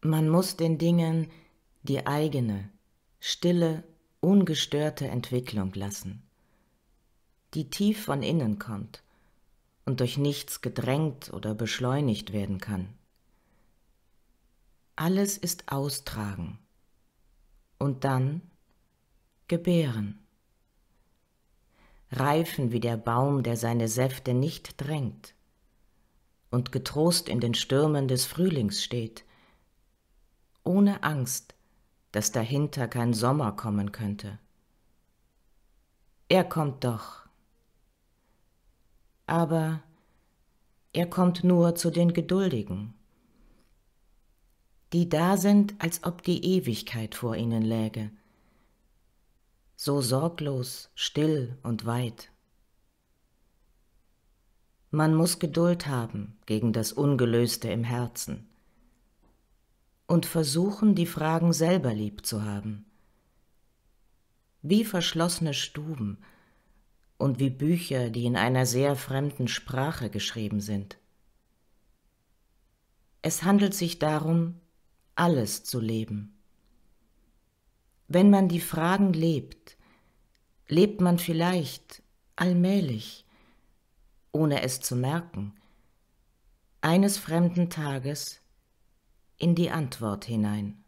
Man muss den Dingen die eigene, stille, ungestörte Entwicklung lassen, die tief von innen kommt und durch nichts gedrängt oder beschleunigt werden kann. Alles ist austragen und dann gebären. Reifen wie der Baum, der seine Säfte nicht drängt und getrost in den Stürmen des Frühlings steht, ohne Angst, dass dahinter kein Sommer kommen könnte. Er kommt doch. Aber er kommt nur zu den Geduldigen, die da sind, als ob die Ewigkeit vor ihnen läge, so sorglos, still und weit. Man muss Geduld haben gegen das Ungelöste im Herzen, und versuchen, die Fragen selber lieb zu haben. Wie verschlossene Stuben und wie Bücher, die in einer sehr fremden Sprache geschrieben sind. Es handelt sich darum, alles zu leben. Wenn man die Fragen lebt, lebt man vielleicht allmählich, ohne es zu merken, eines fremden Tages in die Antwort hinein.